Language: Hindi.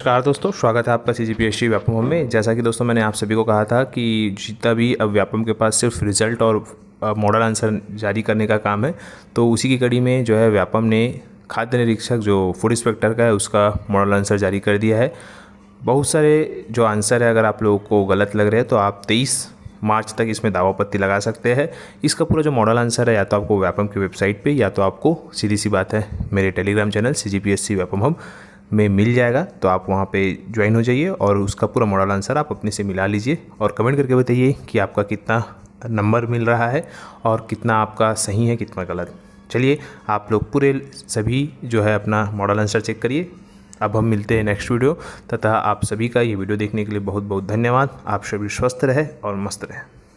नमस्कार दोस्तों स्वागत है आपका C G P S Vyapam में जैसा कि दोस्तों मैंने आप सभी को कहा था कि जितना भी अब व्यापम के पास सिर्फ रिजल्ट और मॉडल आंसर जारी करने का काम है तो उसी की कड़ी में जो है व्यापम ने खाद्य निरीक्षक जो फूड इंस्पेक्टर का है उसका मॉडल आंसर जारी कर दिया है बहुत सारे जो आंसर है अगर आप लोगों को गलत लग रहे हैं तो आप तेईस मार्च तक इसमें दावा पत्ति लगा सकते हैं इसका पूरा जो मॉडल आंसर है या तो आपको व्यापम की वेबसाइट पे या तो आपको सीधी सी बात है मेरे Telegram channel C G P S C Vyapam हम में मिल जाएगा तो आप वहाँ पे ज्वाइन हो जाइए और उसका पूरा मॉडल आंसर आप अपने से मिला लीजिए और कमेंट करके बताइए कि आपका कितना नंबर मिल रहा है और कितना आपका सही है कितना गलत चलिए आप लोग पूरे सभी जो है अपना मॉडल आंसर चेक करिए अब हम मिलते हैं नेक्स्ट वीडियो तथा आप सभी का ये वीडियो देखने के लिए बहुत बहुत धन्यवाद आप सभी स्वस्थ रहे और मस्त रहें